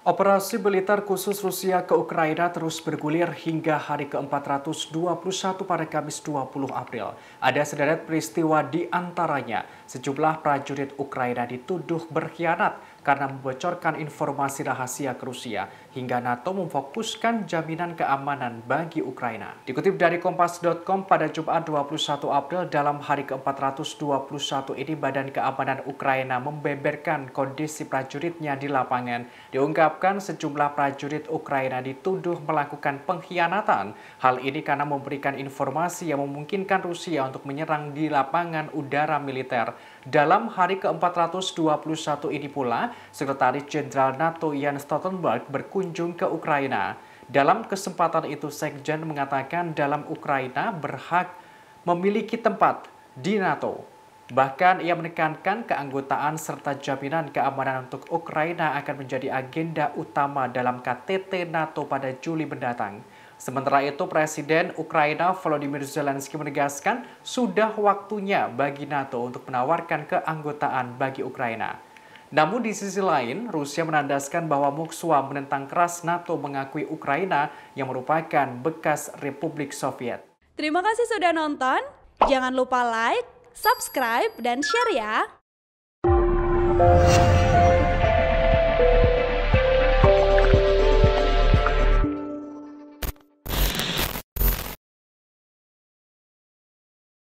Operasi militer khusus Rusia ke Ukraina terus bergulir hingga hari ke-421 pada Kamis 20 April. Ada sederet peristiwa di antaranya, sejumlah prajurit Ukraina dituduh berkhianat karena membocorkan informasi rahasia ke Rusia hingga NATO memfokuskan jaminan keamanan bagi Ukraina. Dikutip dari kompas.com pada Jumat 21 April dalam hari ke-421 ini Badan Keamanan Ukraina membeberkan kondisi prajuritnya di lapangan. Diungkapkan sejumlah prajurit Ukraina dituduh melakukan pengkhianatan. Hal ini karena memberikan informasi yang memungkinkan Rusia untuk menyerang di lapangan udara militer. Dalam hari ke-421 ini pula, Sekretaris Jenderal NATO Jens Stoltenberg berkunjung ke Ukraina. Dalam kesempatan itu, Sekjen mengatakan dalam Ukraina berhak memiliki tempat di NATO. Bahkan ia menekankan keanggotaan serta jaminan keamanan untuk Ukraina akan menjadi agenda utama dalam KTT NATO pada Juli mendatang. Sementara itu, Presiden Ukraina Volodymyr Zelensky menegaskan sudah waktunya bagi NATO untuk menawarkan keanggotaan bagi Ukraina. Namun di sisi lain, Rusia menandaskan bahwa Moskwa menentang keras NATO mengakui Ukraina yang merupakan bekas Republik Soviet. Terima kasih sudah nonton. Jangan lupa like, subscribe, dan share ya.